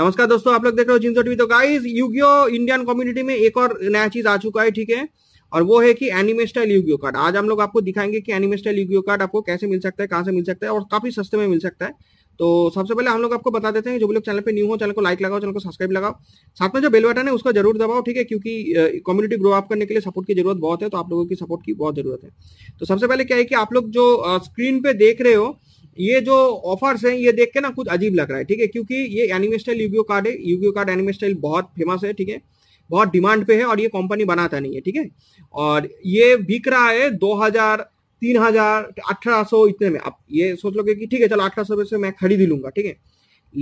नमस्कार दोस्तों आप लोग देख रहे हो जिनसो टीवी तो गाइस यूगियो इंडियन कम्युनिटी में एक और नया चीज आ चुका है ठीक है और वो है कि एनिमे स्टाइल यूगियो कार्ड आज हम लोग आपको दिखाएंगे कि एनिमे स्टाइल यूगियो कार्ड आपको कैसे मिल सकता है कहाँ से मिल सकता है और काफी सस्ते में मिल सकता है तो सबसे पहले हम लोग आपको बता देते हैं जो भी लोग चैनल पे न्यू हो चैनल को लाइक लगाओ चैनल को सब्सक्राइब लगाओ साथ में जो बेल बटन है उसका जरूर दबाओ ठीक है क्योंकि कम्युनिटी ग्रो अप करने के लिए सपोर्ट की जरूरत बहुत है तो आप लोगों की सपोर्ट की बहुत जरूरत है तो सबसे पहले क्या है कि आप लोग जो स्क्रीन पे देख रहे हो ये जो ऑफर्स हैं ये देख के ना कुछ अजीब लग रहा है ठीक है क्योंकि ये एनिमे स्टाइल यूगियो कार्ड है यूगियो कार्ड एनिमे स्टाइल बहुत फेमस है ठीक है बहुत डिमांड पे है और ये कंपनी बनाता नहीं है ठीक है और ये बिक रहा है दो हजार तीन हजार अठारह सौ इतने में आप ये सोच लो कि ठीक है चलो अठारह सौ से मैं खरीद ही लूंगा ठीक है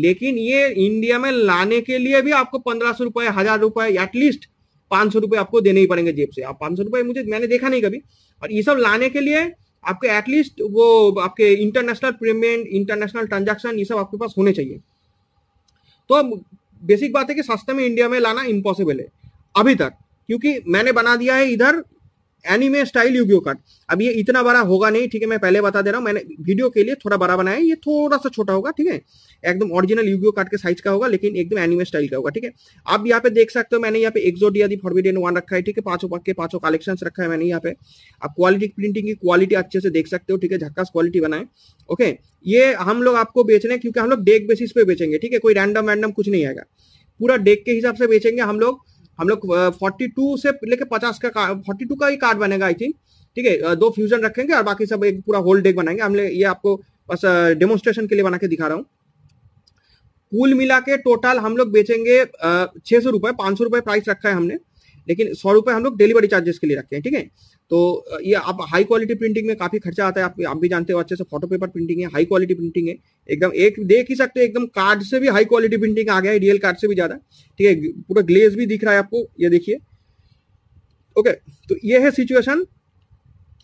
लेकिन ये इंडिया में लाने के लिए भी आपको पंद्रह सौ रुपए हजार रुपए एटलीस्ट पांच सौ रुपए आपको देने ही पड़ेंगे जेब से आप पांच सौ रुपए मुझे मैंने देखा नहीं कभी और ये सब लाने के लिए आपके एटलीस्ट वो आपके इंटरनेशनल पेमेंट इंटरनेशनल ट्रांजेक्शन ये सब आपके पास होने चाहिए तो अब बेसिक बात है कि सस्ते में इंडिया में लाना इम्पॉसिबल है अभी तक क्योंकि मैंने बना दिया है इधर एनिमे स्टाइल यूगियो कार्ड अब ये इतना बड़ा होगा नहीं ठीक है मैं पहले बता दे रहा हूँ मैंने वीडियो के लिए थोड़ा बड़ा बनाया ये थोड़ा सा छोटा होगा ठीक है एकदम ओरिजिनल यूगियो कार्ड के साइज का होगा लेकिन एकदम एनिमे स्टाइल का होगा ठीक है आप यहाँ पे देख सकते हो मैंने यहाँ पे एक्सोडिया दी फॉरविडन वन रखा है ठीक है पांचों पक्के पांचों कलेक्शन रखा है मैंने यहाँ पे आप क्वालिटी प्रिंटिंग की क्वालिटी अच्छे से देख सकते हो ठीक है झक्कास क्वालिटी बनाए ओके ये हम लोग आपको बेच रहे हैं क्योंकि हम लोग डेक बेसिस पे बेचेंगे ठीक है कोई रैंडम वैंडम कुछ नहीं आएगा पूरा डेक के हिसाब से बेचेंगे हम लोग हम लोग फोर्टी टू से लेके पचास का फोर्टी टू का ही कार्ड बनेगा आई थिंक ठीक है दो फ्यूजन रखेंगे और बाकी सब एक पूरा होल डेक बनाएंगे हम ये आपको बस डेमोन्स्ट्रेशन के लिए बना के दिखा रहा हूँ कुल मिला के टोटल हम लोग बेचेंगे छः सौ रुपये पाँच सौ रुपये प्राइस रखा है हमने लेकिन सौ रुपये हम लोग डिलीवरी चार्जेस के लिए रखते हैं ठीक है तो ये आप हाई क्वालिटी प्रिंटिंग में काफ़ी खर्चा आता है आप आप भी जानते हो अच्छे से फोटो पेपर प्रिंटिंग है हाई क्वालिटी प्रिंटिंग है एकदम एक देख ही सकते हो एकदम कार्ड से भी हाई क्वालिटी प्रिंटिंग आ गया है रियल कार्ड से भी ज्यादा ठीक है पूरा ग्लेज भी दिख रहा है आपको ये देखिए ओके तो ये है सिचुएशन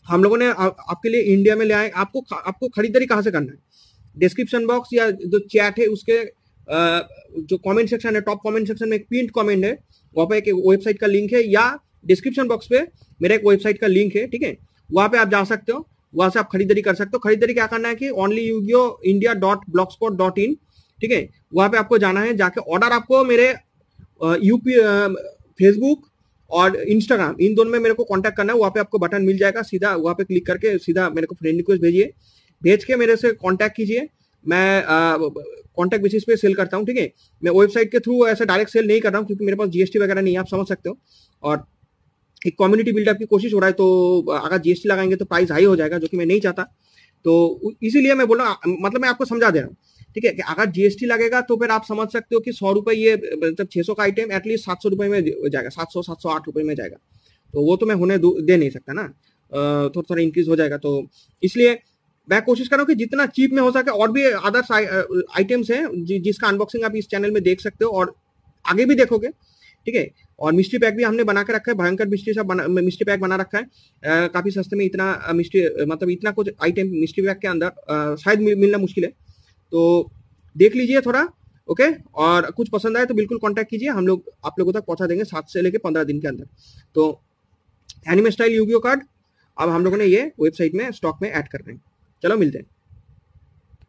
हम लोगों ने आ, आपके लिए इंडिया में ले आए आपको आपको खरीदारी कहाँ से करना है डिस्क्रिप्शन बॉक्स या जो चैट है उसके आ, जो कमेंट सेक्शन है टॉप कमेंट सेक्शन में एक प्रिंट कमेंट है वहाँ पे एक वेबसाइट का लिंक है या डिस्क्रिप्शन बॉक्स पे मेरा एक वेबसाइट का लिंक है ठीक है वहाँ पे आप जा सकते हो वहां से आप खरीदारी कर सकते हो खरीदारी क्या करना है कि only Yugioh India dot blogspot dot in ठीक है वहां पे आपको जाना है जाके ऑर्डर आपको मेरे यूपी फेसबुक और इंस्टाग्राम इन दोनों में मेरे को कांटेक्ट करना है वहाँ पे आपको बटन मिल जाएगा सीधा वहाँ पे क्लिक करके सीधा मेरे को फ्रेंड रिक्वेस्ट भेजिए भेज के मेरे से कांटेक्ट कीजिए मैं कांटेक्ट बेसिस पे सेल करता हूँ ठीक है मैं वेबसाइट के थ्रू ऐसे डायरेक्ट सेल नहीं कर रहा हूँ क्योंकि मेरे पास जीएसटी वगैरह नहीं है आप समझ सकते हो और एक कम्युनिटी बिल्डअप की कोशिश हो रहा है तो अगर जीएसटी लगाएंगे तो प्राइस हाई हो जाएगा जो कि मैं नहीं चाहता तो इसीलिए मैं बोल रहा हूँ मतलब मैं आपको समझा दे रहा हूँ ठीक है कि अगर जीएसटी लगेगा तो फिर आप समझ सकते हो कि सौ रुपये ये मतलब छः सौ का आइटम एटलीस्ट सात सौ में जाएगा सात सौ सात सौ आठ रुपए में जाएगा तो वो तो मैं होने दे नहीं सकता ना थोड़ा थोड़ा इंक्रीज हो जाएगा तो इसलिए मैं कोशिश कर रहा हूँ कि जितना चीप में हो सके और भी अदर्स आइटम्स हैं जिसका अनबॉक्सिंग आप इस चैनल में देख सकते हो और आगे भी देखोगे ठीक है और मिस्ट्री पैक भी हमने बना के रखा है भयंकर मिस्ट्री सब बना मिस्ट्री पैक बना रखा है काफ़ी सस्ते में इतना मिस्ट्री मतलब इतना कुछ आइटम मिस्ट्री पैक के अंदर शायद मिलना मुश्किल है तो देख लीजिए थोड़ा ओके और कुछ पसंद आए तो बिल्कुल कॉन्टैक्ट कीजिए हम लोग आप लोगों तक पहुँचा देंगे सात से लेकर पंद्रह दिन के अंदर तो एनिमे स्टाइल यूगियो कार्ड अब हम लोगों ने ये वेबसाइट में स्टॉक में ऐड कर रहे हैं चलो मिलते हैं